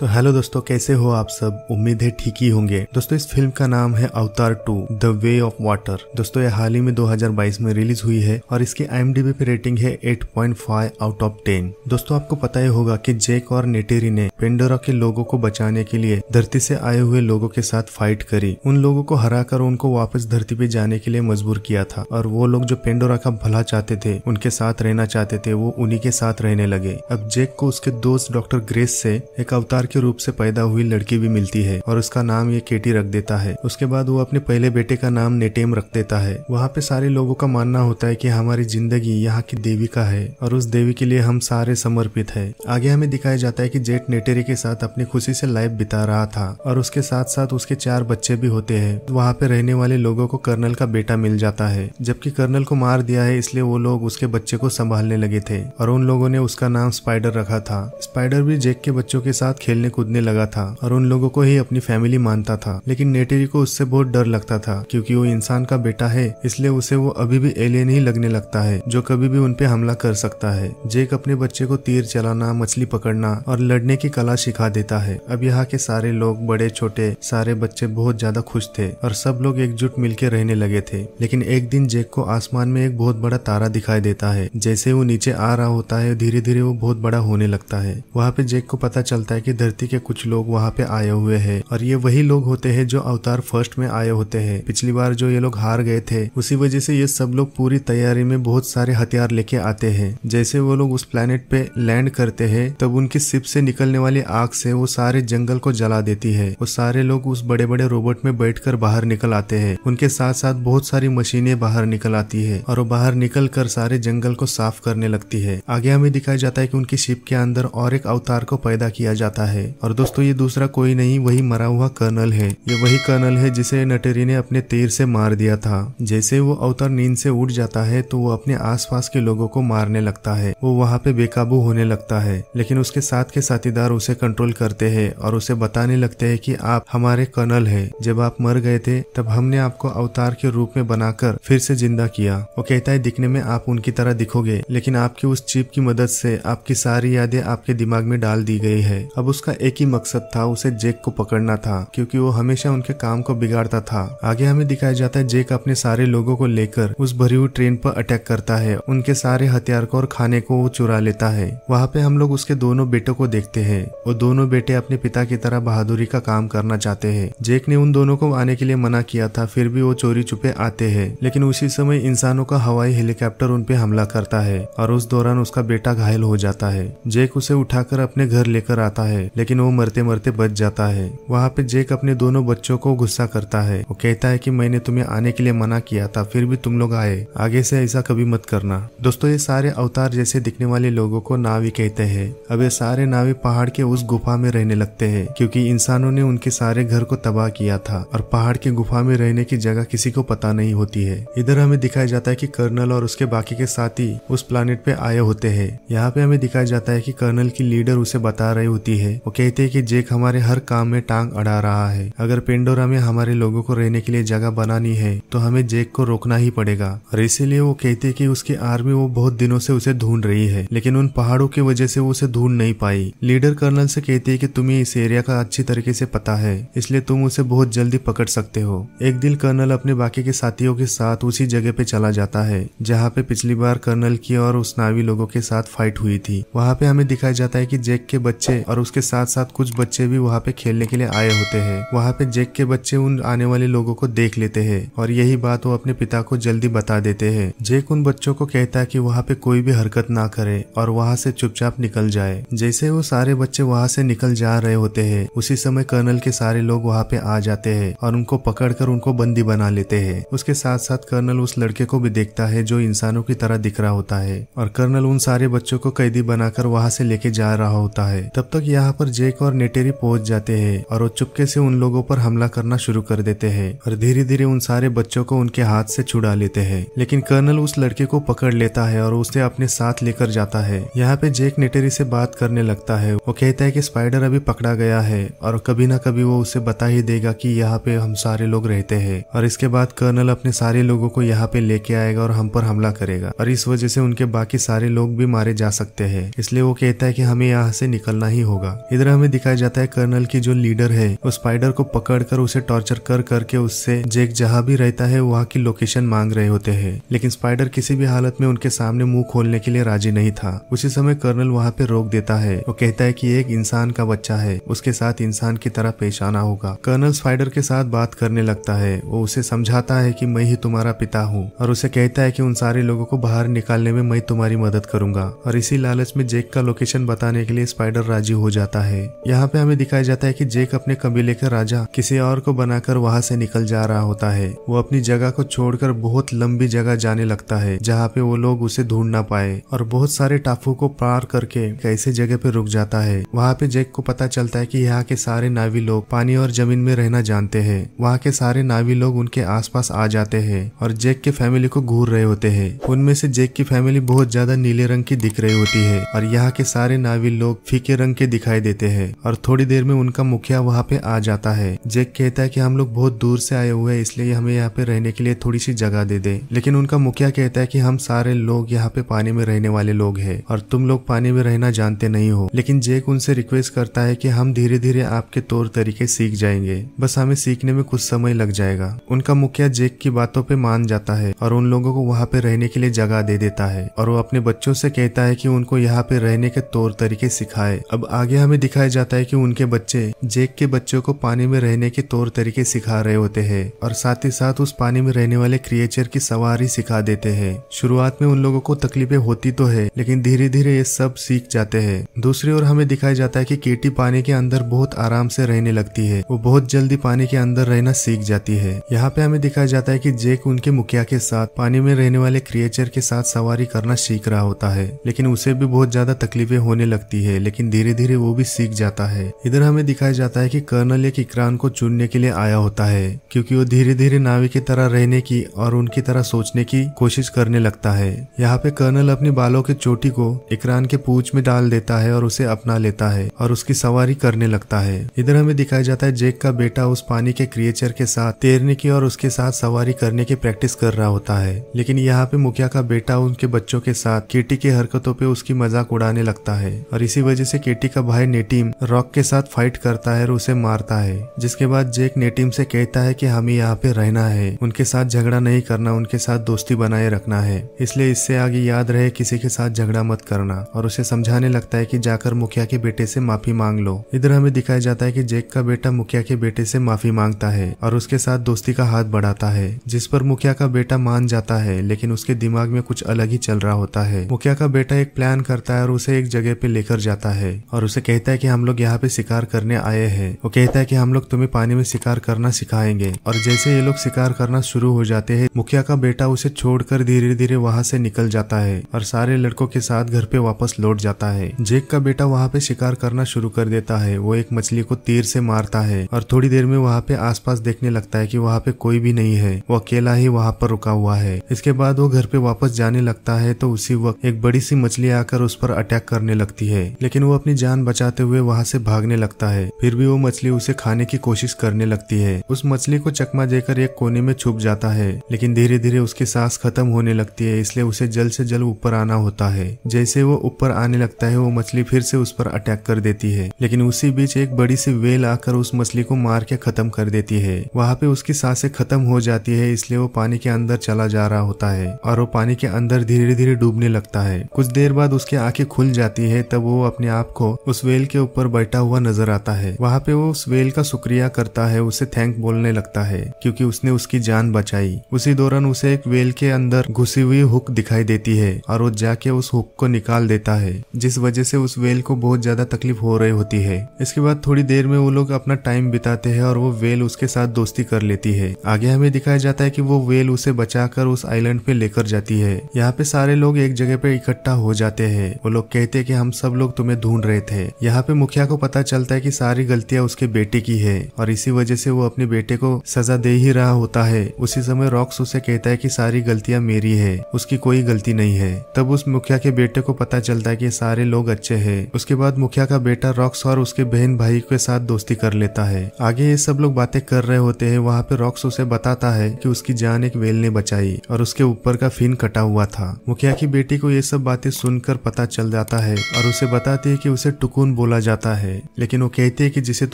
तो हेलो दोस्तों कैसे हो आप सब उम्मीद है ठीक ही होंगे दोस्तों इस फिल्म का नाम है Avatar two the way of water दोस्तों यह हाल ही में 2022 में रिलीज हुई है और इसकी आई पे रेटिंग है 8.5 आउट ऑफ 10 दोस्तों आपको पता ही होगा कि जेक और नेटेरी ने पेंडोरा के लोगों को बचाने के लिए धरती से आए हुए लोगों के साथ फाइट करी उन लोगों को हरा कर उनको वापस धरती पे जाने के लिए मजबूर किया था और वो लोग जो पेंडोरा का भला चाहते थे उनके साथ रहना चाहते थे वो उन्हीं के साथ रहने लगे अब जेक को उसके दोस्त डॉक्टर ग्रेस से एक अवतार के रूप से पैदा हुई लड़की भी मिलती है और उसका नाम ये केटी रख देता है उसके बाद वो अपने पहले बेटे का नाम नेटेम रख देता है वहाँ पे सारे लोगों का मानना होता है की हमारी जिंदगी यहाँ की देवी का है और उस देवी के लिए हम सारे समर्पित है आगे हमें दिखाया जाता है की जेट नेटेरी के साथ अपनी खुशी से लाइफ बिता रहा था और उसके साथ साथ उसके चार बच्चे भी होते हैं वहाँ पे रहने वाले लोगों को कर्नल का बेटा मिल जाता है जबकि कर्नल को मार दिया है इसलिए वो लोग उसके बच्चे को संभालने लगे थे और उन लोगों ने उसका नाम स्पाइडर रखा था स्पाइडर भी जेक के बच्चों के साथ खेल खेलने कूदने लगा था और उन लोगों को ही अपनी फैमिली मानता था लेकिन नेटेरी को उससे बहुत डर लगता था क्योंकि वो इंसान का बेटा है इसलिए उसे वो अभी भी एलियन ही लगने लगता है जो कभी भी उनपे हमला कर सकता है जेक अपने बच्चे को तीर चलाना मछली पकड़ना और लड़ने की कला सिखा देता है अब यहाँ के सारे लोग बड़े छोटे सारे बच्चे बहुत ज्यादा खुश थे और सब लोग एकजुट मिलकर रहने लगे थे लेकिन एक दिन जेक को आसमान में एक बहुत बड़ा तारा दिखाई देता है जैसे वो नीचे आ रहा होता है धीरे धीरे वो बहुत बड़ा होने लगता है वहाँ पे जेक को पता चलता है कि धरती के कुछ लोग वहाँ पे आए हुए हैं और ये वही लोग होते हैं जो अवतार फर्स्ट में आए होते हैं पिछली बार जो ये लोग हार गए थे उसी वजह से ये सब लोग पूरी तैयारी में बहुत सारे हथियार लेके आते हैं जैसे वो लोग उस प्लेनेट पे लैंड करते हैं तब उनकी सिप से निकलने वाली आग से वो सारे जंगल को जला देती है वो सारे लोग उस बड़े बड़े रोबोट में बैठकर बाहर निकल आते हैं उनके साथ साथ बहुत सारी मशीनें बाहर निकल आती है और वो बाहर निकल कर सारे जंगल को साफ करने लगती है आगे हमें दिखाया जाता है कि उनकी शिप के अंदर और एक अवतार को पैदा किया जाता है है और दोस्तों ये दूसरा कोई नहीं वही मरा हुआ कर्नल है ये वही कर्नल है जिसे नटेरी ने अपने तीर से मार दिया था जैसे वो अवतार नींद से उठ जाता है तो वो अपने आसपास के लोगों को मारने लगता है वो वहाँ पे बेकाबू होने लगता है लेकिन उसके साथ के साथीदार उसे कंट्रोल करते है और उसे बताने लगते है की आप हमारे कर्नल है जब आप मर गए थे तब हमने आपको अवतार के रूप में बनाकर फिर से जिंदा किया वो कहता है दिखने में आप उनकी तरह दिखोगे लेकिन आपकी उस चीप की मदद से आपकी सारी यादें आपके दिमाग में डाल दी गई है अब उस उसका एक ही मकसद था उसे जेक को पकड़ना था क्योंकि वो हमेशा उनके काम को बिगाड़ता था आगे हमें दिखाया जाता है जेक अपने सारे लोगों को लेकर उस भरी हुई ट्रेन पर अटैक करता है उनके सारे हथियार को और खाने को वो चुरा लेता है वहाँ पे हम लोग उसके दोनों बेटों को देखते है वो दोनों बेटे अपने पिता की तरह बहादुरी का काम करना चाहते है जेक ने उन दोनों को आने के लिए मना किया था फिर भी वो चोरी छुपे आते हैं लेकिन उसी समय इंसानों का हवाई हेलीकॉप्टर उनपे हमला करता है और उस दौरान उसका बेटा घायल हो जाता है जेक उसे उठाकर अपने घर लेकर आता है लेकिन वो मरते मरते बच जाता है वहाँ पे जेक अपने दोनों बच्चों को गुस्सा करता है वो कहता है की मैंने तुम्हें आने के लिए मना किया था फिर भी तुम लोग आए आगे से ऐसा कभी मत करना दोस्तों ये सारे अवतार जैसे दिखने वाले लोगों को नावी कहते हैं अब ये सारे नावी पहाड़ के उस गुफा में रहने लगते है क्यूँकी इंसानों ने उनके सारे घर को तबाह किया था और पहाड़ के गुफा में रहने की जगह किसी को पता नहीं होती है इधर हमें दिखाया जाता है कि कर्नल और उसके बाकी के साथी उस प्लानिट पे आए होते हैं यहाँ पे हमें दिखाया जाता है कि कर्नल की लीडर उसे बता रही होती है वो कहते हैं कि जेक हमारे हर काम में टांग अड़ा रहा है अगर पेंडोरा में हमारे लोगों को रहने के लिए जगह बनानी है तो हमें जेक को रोकना ही पड़ेगा और इसीलिए वो कहते है कि उसकी आर्मी वो बहुत दिनों से उसे ढूंढ रही है लेकिन उन पहाड़ों की वजह से वो उसे ढूंढ नहीं पाई लीडर कर्नल से कहती है की तुम्हें इस एरिया का अच्छी तरीके से पता है इसलिए तुम उसे बहुत जल्दी पकड़ सकते हो एक दिन कर्नल अपने बाकी के साथियों के साथ उसी जगह पे चला जाता है जहाँ पे पिछली बार कर्नल की और उस नावी लोगों के साथ फाइट हुई थी वहाँ पे हमें दिखाया जाता है कि जेक के बच्चे और उसके साथ साथ कुछ बच्चे भी वहाँ पे खेलने के लिए आए होते हैं वहाँ पे जेक के बच्चे उन आने वाले लोगों को देख लेते हैं और यही बात वो अपने पिता को जल्दी बता देते हैं जेक उन बच्चों को कहता है कि वहाँ पे कोई भी हरकत ना करे और वहाँ से चुपचाप निकल जाए जैसे वो सारे बच्चे वहाँ से निकल जा रहे होते हैं उसी समय कर्नल के सारे लोग वहाँ पे आ जाते हैं और उनको पकड़कर उनको बंदी बना लेते हैं उसके साथ साथ कर्नल उस लड़के को भी देखता है जो इंसानों की तरह दिख रहा होता है और कर्नल उन सारे बच्चों को कैदी बनाकर वहाँ से लेके जा रहा होता है तब तक यहाँ पर जेक और नेटेरी पहुंच जाते हैं और वो चुपके से उन लोगों पर हमला करना शुरू कर देते हैं और धीरे धीरे उन सारे बच्चों को उनके हाथ से छुड़ा लेते हैं लेकिन कर्नल उस लड़के को पकड़ लेता है और उसे अपने साथ लेकर जाता है यहाँ पे जेक नेटेरी से बात करने लगता है वो कहता है की स्पाइडर अभी पकड़ा गया है और कभी ना कभी वो उसे बता ही देगा की यहाँ पे हम सारे लोग रहते हैं और इसके बाद कर्नल अपने सारे लोगों को यहाँ पे लेके आएगा और हम पर हमला करेगा और इस वजह से उनके बाकी सारे लोग भी मारे जा सकते हैं इसलिए वो कहता है कि हमें यहाँ से निकलना ही होगा इधर हमें दिखाया जाता है कर्नल की जो लीडर है वो स्पाइडर को पकड़कर उसे टॉर्चर कर करके उससे जेक जहाँ भी रहता है वहाँ की लोकेशन मांग रहे होते हैं लेकिन स्पाइडर किसी भी हालत में उनके सामने मुंह खोलने के लिए राजी नहीं था उसी समय कर्नल वहाँ पे रोक देता है और कहता है की एक इंसान का बच्चा है उसके साथ इंसान की तरह पेश आना होगा कर्नल स्पाइडर के साथ बात करने लगता है वो उसे समझाता है कि मैं ही तुम्हारा पिता हूँ और उसे कहता है कि उन सारे लोगों को बाहर निकालने में मैं तुम्हारी मदद करूंगा और इसी लालच में जेक का लोकेशन बताने के लिए स्पाइडर राजी हो जाता जाता है यहाँ पे हमें दिखाया जाता है कि जेक अपने कबीले का राजा किसी और को बनाकर वहाँ से निकल जा रहा होता है वो अपनी जगह को छोड़कर बहुत लंबी जगह जाने लगता है जहाँ पे वो लोग उसे ढूंढ ना पाए और बहुत सारे टापू को पार करके कैसे जगह पे रुक जाता है वहाँ पे जेक को पता चलता है की यहाँ के सारे नावी लोग पानी और जमीन में रहना जानते हैं वहाँ के सारे नावी लोग उनके आस आ जाते हैं और जेक के फैमिली को घूर रहे होते हैं उनमें से जेक की फैमिली बहुत ज्यादा नीले रंग की दिख रही होती है और यहाँ के सारे नावी लोग फीके रंग के दिखाई दिखाई देते हैं और थोड़ी देर में उनका मुखिया वहाँ पे आ जाता है जेक कहता है कि हम लोग बहुत दूर से आए हुए हैं इसलिए हमें यहाँ पे रहने के लिए थोड़ी सी जगह दे दे लेकिन उनका मुखिया कहता है कि हम सारे लोग यहाँ पे पानी में रहने वाले लोग है और तुम लोग पानी में रहना जानते नहीं हो लेकिन जेक उनसे रिक्वेस्ट करता है कि हम धीरे धीरे आपके तौर तरीके सीख जाएंगे बस हमें सीखने में कुछ समय लग जाएगा उनका मुखिया जेक की बातों पे मान जाता है और उन लोगों को वहाँ पे रहने के लिए जगह दे देता है और वो अपने बच्चों से कहता है कि उनको यहाँ पे रहने के तौर तरीके सिखाए अब आगे हम हमें दिखाया जाता है कि उनके बच्चे जेक के बच्चों को पानी में रहने के तौर तरीके सिखा रहे होते हैं और साथ ही साथ उस पानी में रहने वाले क्रिएचर की सवारी सिखा देते हैं शुरुआत में उन लोगों को तकलीफें होती तो है लेकिन धीरे धीरे ये सब सीख जाते हैं दूसरी ओर हमें दिखाया जाता है की केटी पानी के अंदर बहुत आराम से रहने लगती है वो बहुत जल्दी पानी के अंदर रहना सीख जाती है यहाँ पे हमें दिखाया जाता है की जेक उनके मुखिया के साथ पानी में रहने वाले क्रिएचर के साथ सवारी करना सीख रहा होता है लेकिन उसे भी बहुत ज्यादा तकलीफें होने लगती है लेकिन धीरे धीरे वो भी भी सीख जाता है इधर हमें दिखाया जाता है कि कर्नल एक इकरान को चुनने के लिए आया होता है क्योंकि वो धीरे धीरे नावी की तरह रहने की और उनकी तरह सोचने की कोशिश करने लगता है यहाँ पे कर्नल अपने बालों की चोटी को इकरान के पूछ में डाल देता है और उसे अपना लेता है और उसकी सवारी करने लगता है इधर हमें दिखाया जाता है जेक का बेटा उस पानी के क्रिएचर के साथ तैरने की और उसके साथ सवारी करने की प्रैक्टिस कर रहा होता है लेकिन यहाँ पे मुखिया का बेटा उनके बच्चों के साथ केटी के हरकतों पे उसकी मजाक उड़ाने लगता है और इसी वजह से केटी का भाई नेटीम रॉक के साथ फाइट करता है और उसे मारता है जिसके बाद जेक नेटीम से कहता है कि हमें यहाँ पे रहना है उनके साथ झगड़ा नहीं करना उनके साथ दोस्ती बनाए रखना है इसलिए इससे आगे याद रहे किसी के साथ झगड़ा मत करना और उसे समझाने लगता है की जाकर मुखिया के बेटे से माफी मांग लो इधर हमें दिखाया जाता है की जेक का बेटा मुखिया के बेटे से माफी मांगता है और उसके साथ दोस्ती का हाथ बढ़ाता है जिस पर मुखिया का बेटा मान जाता है लेकिन उसके दिमाग में कुछ अलग ही चल रहा होता है मुखिया का बेटा एक प्लान करता है और उसे एक जगह पे लेकर जाता है और उसे कहता कहता है कि हम लोग यहाँ पे शिकार करने आए हैं वो कहता है कि हम लोग तुम्हें पानी में शिकार करना सिखाएंगे और जैसे ये लोग शिकार करना शुरू हो जाते हैं मुखिया का बेटा उसे छोड़कर धीरे धीरे वहाँ से निकल जाता है और सारे लड़कों के साथ घर पे वापस लौट जाता है जेक का बेटा वहाँ पे शिकार करना शुरू कर देता है वो एक मछली को तीर से मारता है और थोड़ी देर में वहाँ पे आस देखने लगता है की वहाँ पे कोई भी नहीं है वो अकेला ही वहाँ पर रुका हुआ है इसके बाद वो घर पे वापस जाने लगता है तो उसी वक्त एक बड़ी सी मछली आकर उस पर अटैक करने लगती है लेकिन वो अपनी जान बचा चिल्लाते हुए वहाँ से भागने लगता है फिर भी वो मछली उसे खाने की कोशिश करने लगती है उस मछली को चकमा देकर एक कोने में छुप जाता है लेकिन धीरे धीरे उसकी सांस खत्म होने लगती है इसलिए उसे जल्द से जल्द ऊपर आना होता है जैसे वो ऊपर आने लगता है वो मछली फिर से उस पर अटैक कर देती है लेकिन उसी बीच एक बड़ी सी वेल आकर उस मछली को मार के खत्म कर देती है वहाँ पे उसकी सांसें खत्म हो जाती है इसलिए वो पानी के अंदर चला जा रहा होता है और वो पानी के अंदर धीरे धीरे डूबने लगता है कुछ देर बाद उसकी आंखें खुल जाती है तब वो अपने आप को उस वेल वेल के ऊपर बैठा हुआ नजर आता है वहाँ पे वो उस वेल का शुक्रिया करता है उसे थैंक बोलने लगता है क्योंकि उसने उसकी जान बचाई उसी दौरान उसे एक वेल के अंदर घुसी हुई हुक दिखाई देती है और वो जाके उस हुक को निकाल देता है जिस वजह से उस वेल को बहुत ज्यादा तकलीफ हो रही होती है इसके बाद थोड़ी देर में वो लोग अपना टाइम बिताते हैं और वो वेल उसके साथ दोस्ती कर लेती है आगे हमें दिखाया जाता है की वो वेल उसे बचा उस आईलैंड पे लेकर जाती है यहाँ पे सारे लोग एक जगह पे इकट्ठा हो जाते हैं वो लोग कहते हैं कि हम सब लोग तुम्हें ढूंढ रहे थे यहाँ पे मुखिया को पता चलता है कि सारी गलतियां उसके बेटे की है और इसी वजह से वो अपने बेटे को सजा दे ही रहा होता है उसी समय रॉक्स उसे कहता है कि सारी गलतियां मेरी है उसकी कोई गलती नहीं है तब उस मुखिया के बेटे को पता चलता है कि सारे लोग अच्छे है उसके बाद मुखिया का बेटा रॉक्स और उसके बहन भाई के साथ दोस्ती कर लेता है आगे ये सब लोग बातें कर रहे होते है वहाँ पे रॉक्स उसे बताता है की उसकी जान एक वेल ने बचाई और उसके ऊपर का फिन कटा हुआ था मुखिया की बेटी को ये सब बातें सुनकर पता चल जाता है और उसे बताती है की उसे टुकुन खुदावंद बोला जाता है लेकिन वो कहते हैं कि जिसे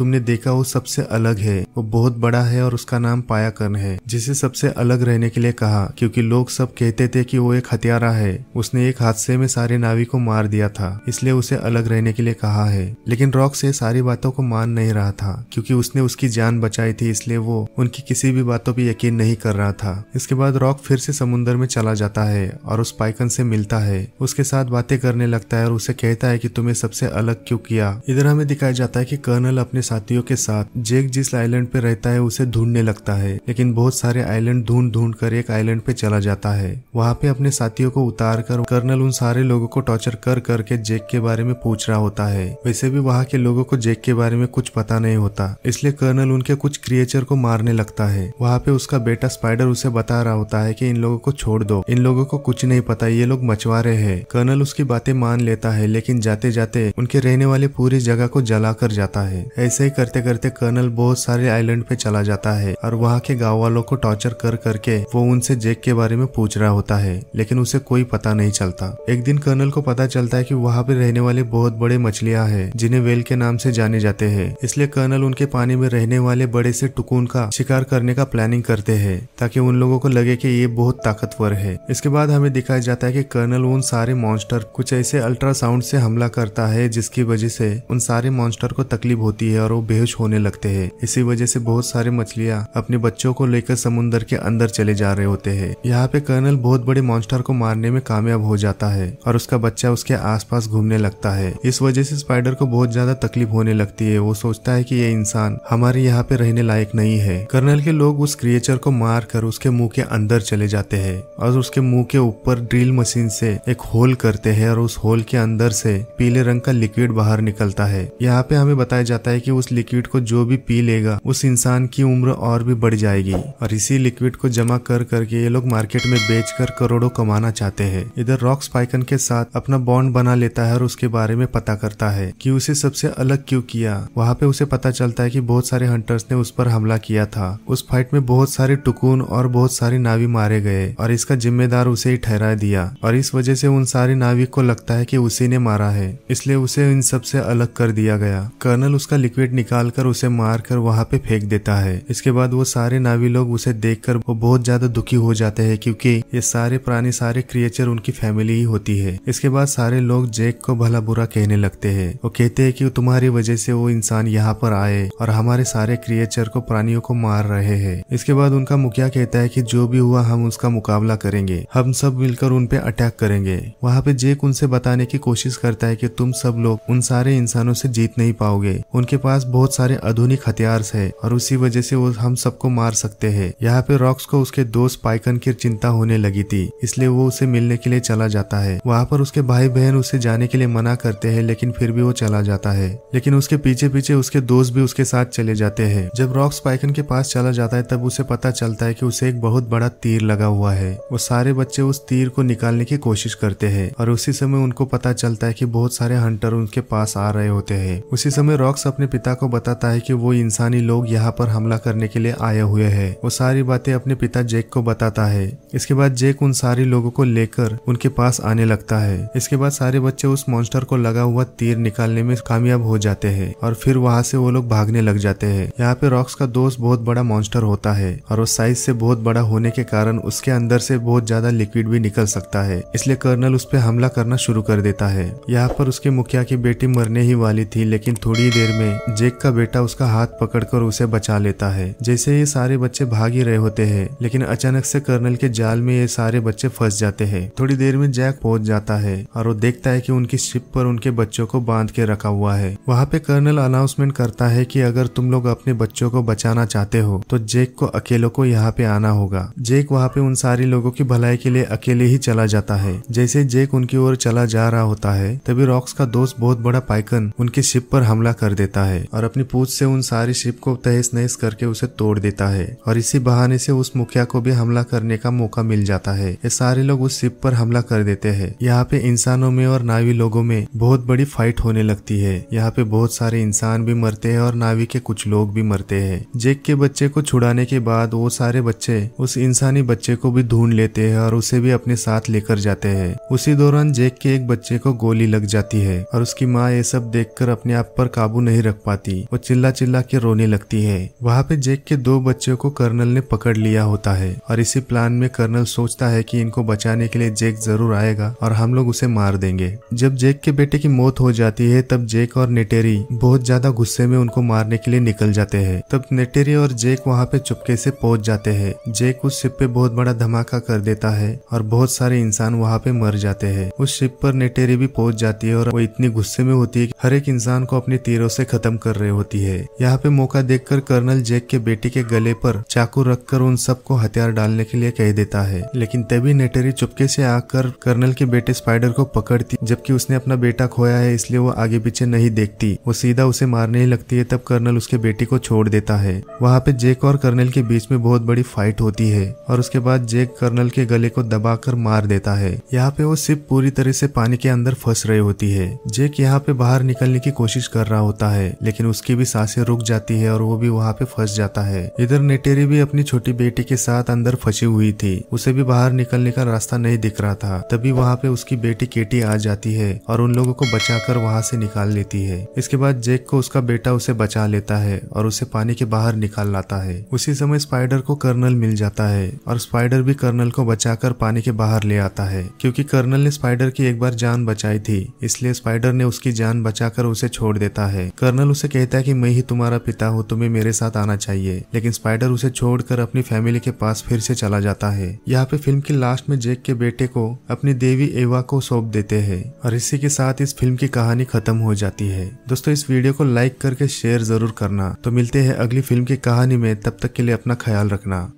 तुमने देखा वो सबसे अलग है वो बहुत बड़ा है और उसका नाम पायाकर्न है जिसे सबसे अलग रहने के लिए कहा क्योंकि लोग सब कहते थे कि वो एक हथियारा है उसने एक हादसे में सारे नावी को मार दिया था इसलिए उसे अलग रहने के लिए कहा है लेकिन रॉक से सारी बातों को मान नहीं रहा था क्योंकि उसने उसकी जान बचाई थी इसलिए वो उनकी किसी भी बातों पर यकीन नहीं कर रहा था इसके बाद रॉक फिर से समुन्द्र में चला जाता है और उस पाइकन से मिलता है उसके साथ बातें करने लगता है और उसे कहता है कि तुम्हें सबसे अलग क्यों किया इधर हमें दिखाया जाता है कि कर्नल अपने साथियों के साथ जेक जिस आइलैंड पे रहता है उसे ढूंढने लगता है लेकिन बहुत सारे आइलैंड ढूंढ ढूंढ कर एक आइलैंड पे चला जाता है वहाँ पे अपने साथियों को उतार कर कर्नल उन सारे लोगों को टॉर्चर कर करके जेक के बारे में पूछ रहा होता है वैसे भी वहाँ के लोगों को जेक के बारे में कुछ पता नहीं होता इसलिए कर्नल उनके कुछ क्रिएचर को मारने लगता है वहाँ पे उसका बेटा स्पाइडर उसे बता रहा होता है की इन लोगों को छोड़ दो इन लोगों को कुछ नहीं पता ये लोग मछुआरे है कर्नल उसकी बातें मान लेता है लेकिन जाते जाते उनके रहने वाले वाले पूरी जगह को जलाकर जाता है ऐसे ही करते करते कर्नल बहुत सारे आइलैंड पे चला जाता है और वहाँ के गाँव वालों को टॉर्चर कर करके वो उनसे जेक के बारे में पूछ रहा होता है लेकिन उसे कोई पता नहीं चलता एक दिन कर्नल को पता चलता है की वहाँ पे रहने वाले बहुत बड़े मछलियाँ है जिन्हें वेल के नाम से जाने जाते हैं इसलिए कर्नल उनके पानी में रहने वाले बड़े से टुकून का शिकार करने का प्लानिंग करते हैं ताकि उन लोगों को लगे की ये बहुत ताकतवर है इसके बाद हमें दिखाया जाता है की कर्नल उन सारे मॉन्स्टर कुछ ऐसे अल्ट्रासाउंड से हमला करता है जिसकी वजह वजह से उन सारे मॉन्स्टर को तकलीफ होती है और वो बेहोश होने लगते हैं इसी वजह से बहुत सारे मछलियाँ अपने बच्चों को लेकर समुन्दर के अंदर चले जा रहे होते हैं यहाँ पे कर्नल बहुत बड़े मॉन्स्टर को मारने में कामयाब हो जाता है और उसका बच्चा उसके आस घूमने लगता है इस वजह से स्पाइडर को बहुत ज्यादा तकलीफ होने लगती है वो सोचता है की ये इंसान हमारे यहाँ पे रहने लायक नहीं है कर्नल के लोग उस क्रिएचर को मार कर उसके मुंह के अंदर चले जाते हैं और उसके मुंह के ऊपर ड्रिल मशीन से एक होल करते हैं और उस होल के अंदर से पीले रंग का लिक्विड बाहर बाहर निकलता है यहाँ पे हमें बताया जाता है कि उस लिक्विड को जो भी पी लेगा उस इंसान की उम्र और भी बढ़ जाएगी और इसी लिक्विड को जमा कर करके ये लोग मार्केट में बेच कर करोड़ों कमाना चाहते है इधर रॉक स्पाइकन के साथ अपना बॉन्ड बना लेता है और उसके बारे में पता करता है की उसे सबसे अलग क्यूँ किया वहाँ पे उसे पता चलता है की बहुत सारे हंटर्स ने उस पर हमला किया था उस फाइट में बहुत सारे टुकून और बहुत सारे नावी मारे गए और इसका जिम्मेदार उसे ही ठहरा दिया और इस वजह से उन सारे नाविक को लगता है कि उसी ने मारा है इसलिए उसे इन सब से अलग कर दिया गया कर्नल उसका लिक्विड निकाल कर उसे मार कर वहाँ पे फेंक देता है इसके बाद वो सारे नावी लोग उसे देख कर वो बहुत ज्यादा दुखी हो जाते हैं क्योंकि ये सारे प्राणी सारे क्रिएचर उनकी फैमिली ही होती है इसके बाद सारे लोग जेक को भला बुरा कहने लगते है वो कहते है की तुम्हारी वजह से वो इंसान यहाँ पर आए और हमारे सारे क्रिएचर को प्राणियों को मार रहे है इसके बाद उनका मुखिया कहता है की जो भी हुआ हम उसका मुकाबला करेंगे हम सब मिलकर उनपे अटैक करेंगे वहाँ पे जेक उनसे बताने की कोशिश करता है कि तुम सब लोग उन सारे सारे इंसानों से जीत नहीं पाओगे उनके पास बहुत सारे आधुनिक हथियार है और उसी वजह से वो हम सबको मार सकते हैं यहाँ पे रॉक्स को उसके दोस्त पाइकन की चिंता होने लगी थी इसलिए वो उसे मिलने के लिए चला जाता है वहाँ पर उसके भाई बहन उसे जाने के लिए मना करते हैं लेकिन फिर भी वो चला जाता है लेकिन उसके पीछे पीछे उसके दोस्त भी उसके साथ चले जाते हैं जब रॉक्स पाइकन के पास चला जाता है तब उसे पता चलता है कि उसे एक बहुत बड़ा तीर लगा हुआ है वो सारे बच्चे उस तीर को निकालने की कोशिश करते हैं और उसी समय उनको पता चलता है कि बहुत सारे हंटर उनके पास पास आ रहे होते हैं उसी समय रॉक्स अपने पिता को बताता है कि वो इंसानी लोग यहाँ पर हमला करने के लिए आए हुए है वो सारी बातें अपने पिता जेक को बताता है इसके बाद जेक उन सारे लोगों को लेकर उनके पास आने लगता है इसके बाद सारे बच्चे उस मॉन्स्टर को लगा हुआ तीर निकालने में कामयाब हो जाते हैं और फिर वहाँ से वो लोग भागने लग जाते हैं यहाँ पे रॉक्स का दोस्त बहुत बड़ा मॉन्स्टर होता है और उस साइज से बहुत बड़ा होने के कारण उसके अंदर से बहुत ज्यादा लिक्विड भी निकल सकता है इसलिए कर्नल उस पर हमला करना शुरू कर देता है यहाँ पर उसके मुखिया की बेटी पार्वती मरने ही वाली थी लेकिन थोड़ी देर में जेक का बेटा उसका हाथ पकड़कर उसे बचा लेता है जैसे ये सारे बच्चे भाग ही रहे होते हैं लेकिन अचानक से कर्नल के जाल में ये सारे बच्चे फंस जाते हैं थोड़ी देर में जैक पहुंच जाता है और वो देखता है कि उनकी शिप पर उनके बच्चों को बांध के रखा हुआ है वहाँ पे कर्नल अनाउंसमेंट करता है की अगर तुम लोग अपने बच्चों को बचाना चाहते हो तो जेक को अकेले को यहाँ पे आना होगा जेक वहाँ पे उन सारे लोगों की भलाई के लिए अकेले ही चला जाता है जैसे जेक उनकी ओर चला जा रहा होता है तभी रॉक्स का दोस्त बहुत बड़ा बड़ा पाइकन उनके शिप पर हमला कर देता है और अपनी पूछ से उन सारी शिप को तहस नहस करके उसे तोड़ देता है और इसी बहाने से उस मुखिया को भी हमला करने का मौका मिल जाता है ये सारे लोग उस शिप पर हमला कर देते हैं यहाँ पे इंसानों में और नावी लोगों में बहुत बड़ी फाइट होने लगती है यहाँ पे बहुत सारे इंसान भी मरते है और नावी के कुछ लोग भी मरते है जेक के बच्चे को छुड़ाने के बाद वो सारे बच्चे उस इंसानी बच्चे को भी ढूंढ लेते हैं और उसे भी अपने साथ लेकर जाते हैं उसी दौरान जेक के एक बच्चे को गोली लग जाती है और उसकी माँ माँ ये सब देखकर अपने आप पर काबू नहीं रख पाती वो चिल्ला चिल्ला के रोने लगती है वहाँ पे जेक के दो बच्चों को कर्नल ने पकड़ लिया होता है और इसी प्लान में कर्नल सोचता है कि इनको बचाने के लिए जेक जरूर आएगा और हम लोग उसे मार देंगे जब जेक के बेटे की मौत हो जाती है तब जेक और नेटेरी बहुत ज्यादा गुस्से में उनको मारने के लिए निकल जाते हैं तब नेटेरी और जेक वहाँ पे चुपके से पहुंच जाते हैं जेक उस शिप पे बहुत बड़ा धमाका कर देता है और बहुत सारे इंसान वहाँ पे मर जाते हैं उस शिप पर नेटेरी भी पहुंच जाती है और वो इतनी गुस्से में में होती है हर एक इंसान को अपने तीरों से खत्म कर रहे होती है यहाँ पे मौका देखकर कर्नल जैक के बेटे के गले पर चाकू रखकर उन सबको हथियार डालने के लिए कह देता है लेकिन तभी नेटेरी चुपके से आकर कर्नल के बेटे स्पाइडर को पकड़ती जबकि उसने अपना बेटा खोया है इसलिए वो आगे पीछे नहीं देखती वो सीधा उसे मारने ही लगती है तब कर्नल उसके बेटे को छोड़ देता है वहाँ पे जेक और कर्नल के बीच में बहुत बड़ी फाइट होती है और उसके बाद जेक कर्नल के गले को दबा मार देता है यहाँ पे वो सिप पूरी तरह से पानी के अंदर फंस रही होती है जेक यहाँ पे बाहर निकलने की कोशिश कर रहा होता है लेकिन उसकी भी सांसें रुक जाती है और वो भी वहाँ पे फंस जाता है इधर नेटेरी भी अपनी छोटी बेटी के साथ अंदर फंसी हुई थी उसे भी बाहर निकलने का रास्ता नहीं दिख रहा था तभी वहाँ पे उसकी बेटी केटी आ जाती है और उन लोगों को बचा कर वहाँ से निकाल लेती है इसके बाद जेक को उसका बेटा उसे बचा लेता है और उसे पानी के बाहर निकाल लाता है उसी समय स्पाइडर को कर्नल मिल जाता है और स्पाइडर भी कर्नल को बचाकर पानी के बाहर ले आता है क्योंकि कर्नल ने स्पाइडर की एक बार जान बचाई थी इसलिए स्पाइडर ने उसकी जान बचाकर उसे छोड़ देता है कर्नल उसे कहता है कि मैं ही तुम्हारा पिता हूँ तुम्हें मेरे साथ आना चाहिए लेकिन स्पाइडर उसे छोड़कर अपनी फैमिली के पास फिर से चला जाता है यहाँ पे फिल्म की लास्ट में जेक के बेटे को अपनी देवी एवा को सौंप देते हैं और इसी के साथ इस फिल्म की कहानी खत्म हो जाती है दोस्तों इस वीडियो को लाइक करके शेयर जरूर करना तो मिलते हैं अगली फिल्म की कहानी में तब तक के लिए अपना ख्याल रखना